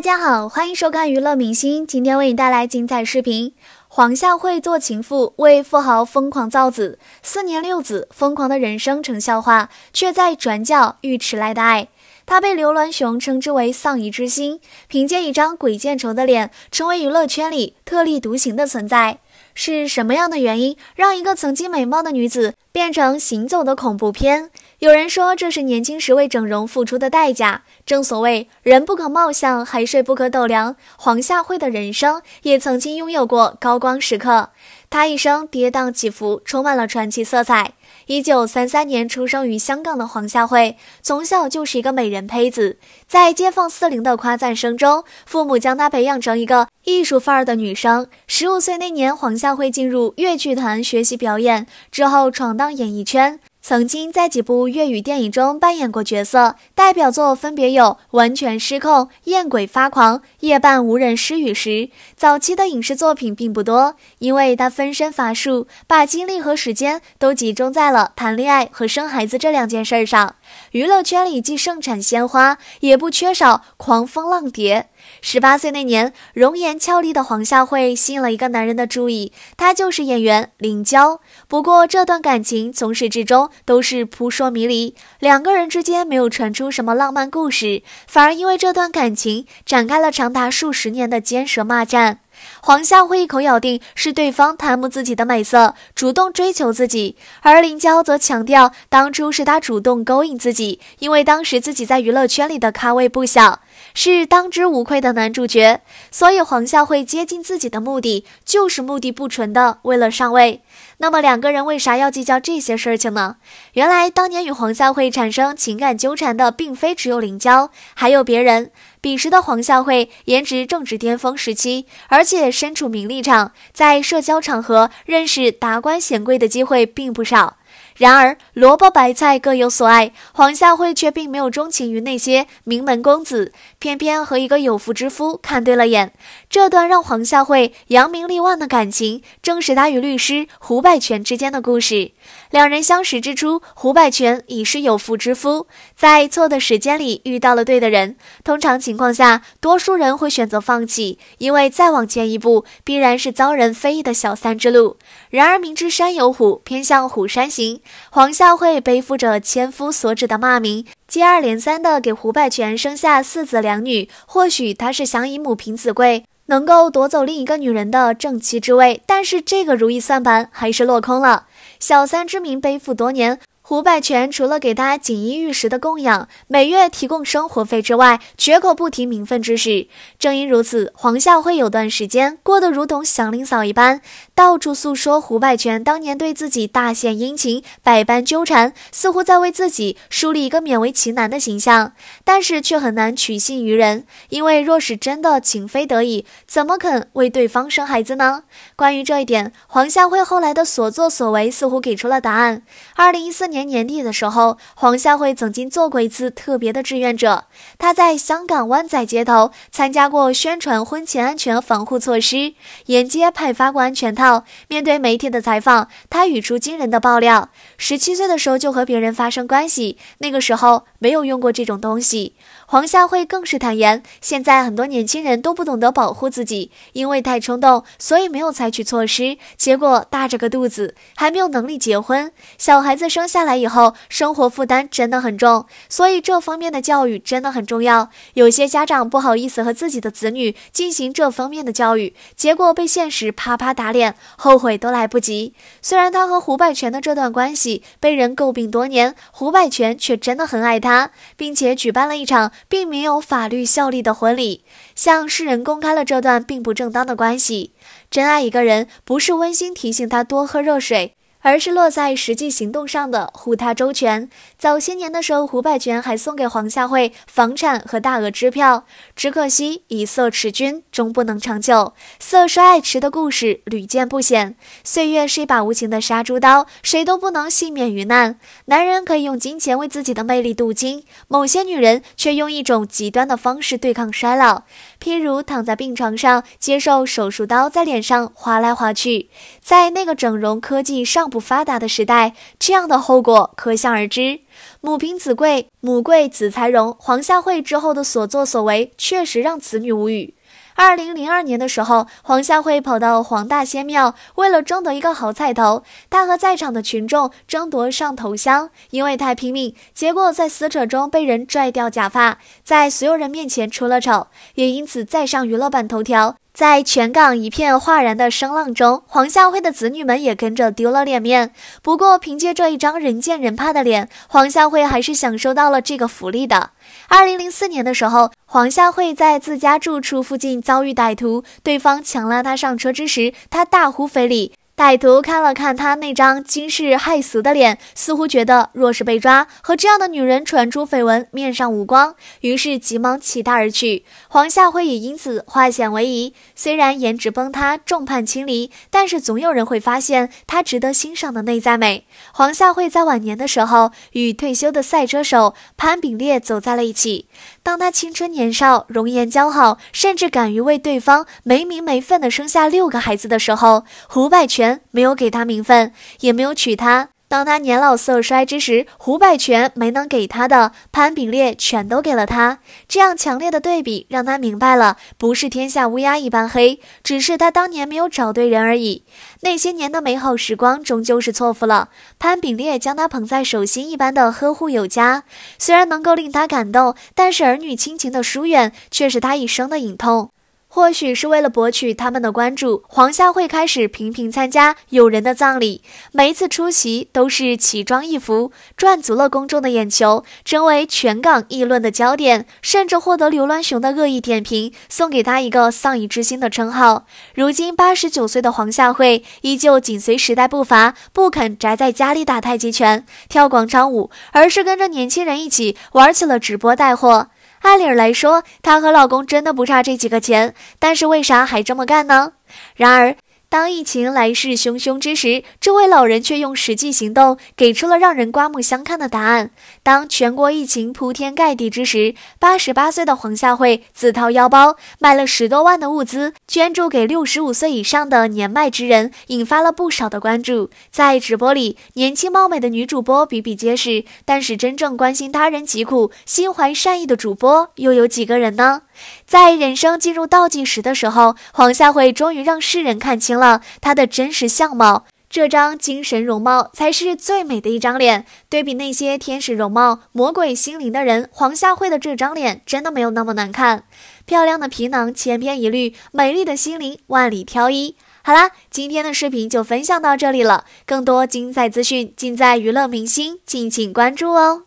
大家好，欢迎收看娱乐明星，今天为你带来精彩视频。黄孝惠做情妇，为富豪疯狂造子，四年六子，疯狂的人生成笑话，却在转角遇迟来的爱。她被刘銮雄称之为丧仪之星，凭借一张鬼见愁的脸，成为娱乐圈里特立独行的存在。是什么样的原因让一个曾经美貌的女子变成行走的恐怖片？有人说这是年轻时为整容付出的代价。正所谓人不可貌相，海水不可斗量。黄夏慧的人生也曾经拥有过高光时刻。她一生跌宕起伏，充满了传奇色彩。1933年出生于香港的黄夏慧，从小就是一个美人胚子，在街坊四邻的夸赞声中，父母将她培养成一个。艺术范儿的女生，十五岁那年，黄夏蕙进入粤剧团学习表演，之后闯荡演艺圈，曾经在几部粤语电影中扮演过角色，代表作分别有《完全失控》《艳鬼发狂》《夜半无人失语时》。早期的影视作品并不多，因为她分身乏术，把精力和时间都集中在了谈恋爱和生孩子这两件事上。娱乐圈里既盛产鲜花，也不缺少狂风浪蝶。十八岁那年，容颜俏丽的黄夏惠吸引了一个男人的注意，他就是演员林娇。不过，这段感情从始至终都是扑朔迷离，两个人之间没有传出什么浪漫故事，反而因为这段感情展开了长达数十年的尖舌骂战。黄夏惠一口咬定是对方贪慕自己的美色，主动追求自己；而林娇则强调，当初是他主动勾引自己，因为当时自己在娱乐圈里的咖位不小，是当之无愧的男主角，所以黄夏惠接近自己的目的就是目的不纯的，为了上位。那么两个人为啥要计较这些事情呢？原来当年与黄孝惠产生情感纠缠的并非只有林娇，还有别人。彼时的黄孝惠颜值正值巅峰时期，而且身处名利场，在社交场合认识达官显贵的机会并不少。然而萝卜白菜各有所爱，黄夏惠却并没有钟情于那些名门公子，偏偏和一个有妇之夫看对了眼。这段让黄夏惠扬名立万的感情，正是她与律师胡百全之间的故事。两人相识之初，胡百全已是有妇之夫，在错的时间里遇到了对的人。通常情况下，多数人会选择放弃，因为再往前一步，必然是遭人非议的小三之路。然而明知山有虎，偏向虎山行。黄孝惠背负着千夫所指的骂名，接二连三的给胡百全生下四子两女。或许她是想以母凭子贵，能够夺走另一个女人的正妻之位，但是这个如意算盘还是落空了。小三之名背负多年。胡百全除了给他锦衣玉食的供养，每月提供生活费之外，绝口不提名分之事。正因如此，黄孝惠有段时间过得如同祥林嫂一般，到处诉说胡百全当年对自己大献殷勤，百般纠缠，似乎在为自己树立一个勉为其难的形象。但是却很难取信于人，因为若是真的情非得已，怎么肯为对方生孩子呢？关于这一点，黄孝惠后来的所作所为似乎给出了答案。二零一四年。年底的时候，黄夏慧曾经做过一次特别的志愿者。她在香港湾仔街头参加过宣传婚前安全防护措施，沿街派发过安全套。面对媒体的采访，她语出惊人的爆料：十七岁的时候就和别人发生关系，那个时候没有用过这种东西。黄夏慧更是坦言，现在很多年轻人都不懂得保护自己，因为太冲动，所以没有采取措施，结果大着个肚子，还没有能力结婚。小孩子生下来以后，生活负担真的很重，所以这方面的教育真的很重要。有些家长不好意思和自己的子女进行这方面的教育，结果被现实啪啪打脸，后悔都来不及。虽然他和胡百全的这段关系被人诟病多年，胡百全却真的很爱他，并且举办了一场。并没有法律效力的婚礼，向世人公开了这段并不正当的关系。真爱一个人，不是温馨提醒他多喝热水。而是落在实际行动上的护他周全。早些年的时候，胡百全还送给黄夏慧房产和大额支票，只可惜以色持君终不能长久。色衰爱弛的故事屡见不鲜，岁月是一把无情的杀猪刀，谁都不能幸免于难。男人可以用金钱为自己的魅力镀金，某些女人却用一种极端的方式对抗衰老，譬如躺在病床上接受手术刀在脸上划来划去，在那个整容科技上。不发达的时代，这样的后果可想而知。母凭子贵，母贵子才荣。黄夏慧之后的所作所为，确实让子女无语。二零零二年的时候，黄夏慧跑到黄大仙庙，为了争得一个好彩头，她和在场的群众争夺上头香，因为太拼命，结果在死者中被人拽掉假发，在所有人面前出了丑，也因此再上娱乐版头条。在全港一片哗然的声浪中，黄夏惠的子女们也跟着丢了脸面。不过，凭借这一张人见人怕的脸，黄夏惠还是享受到了这个福利的。二零零四年的时候，黄夏惠在自家住处附近遭遇歹徒，对方强拉他上车之时，他大呼非礼。歹徒看了看他那张惊世骇俗的脸，似乎觉得若是被抓，和这样的女人传出绯闻，面上无光，于是急忙弃她而去。黄夏慧也因此化险为夷。虽然颜值崩塌，众叛亲离，但是总有人会发现她值得欣赏的内在美。黄夏慧在晚年的时候，与退休的赛车手潘炳烈走在了一起。当他青春年少，容颜姣好，甚至敢于为对方没名没分的生下六个孩子的时候，胡百全。没有给他名分，也没有娶她。当他年老色衰之时，胡百全没能给他的，潘炳烈全都给了他。这样强烈的对比，让他明白了，不是天下乌鸦一般黑，只是他当年没有找对人而已。那些年的美好时光，终究是错付了。潘炳烈将他捧在手心一般的呵护有加，虽然能够令他感动，但是儿女亲情的疏远，却是他一生的隐痛。或许是为了博取他们的关注，黄夏慧开始频频参加友人的葬礼，每一次出席都是奇装异服，赚足了公众的眼球，成为全港议论的焦点，甚至获得刘銮雄的恶意点评，送给他一个“丧仪之心”的称号。如今八十九岁的黄夏慧依旧紧随时代步伐，不肯宅在家里打太极拳、跳广场舞，而是跟着年轻人一起玩起了直播带货。按理来说，她和老公真的不差这几个钱，但是为啥还这么干呢？然而。当疫情来势汹汹之时，这位老人却用实际行动给出了让人刮目相看的答案。当全国疫情铺天盖地之时，八十八岁的黄夏慧自掏腰包买了十多万的物资，捐助给六十五岁以上的年迈之人，引发了不少的关注。在直播里，年轻貌美的女主播比比皆是，但是真正关心他人疾苦、心怀善意的主播又有几个人呢？在人生进入倒计时的时候，黄夏慧终于让世人看清了她的真实相貌。这张精神容貌才是最美的一张脸。对比那些天使容貌、魔鬼心灵的人，黄夏慧的这张脸真的没有那么难看。漂亮的皮囊千篇一律，美丽的心灵万里挑一。好啦，今天的视频就分享到这里了。更多精彩资讯尽在娱乐明星，敬请关注哦。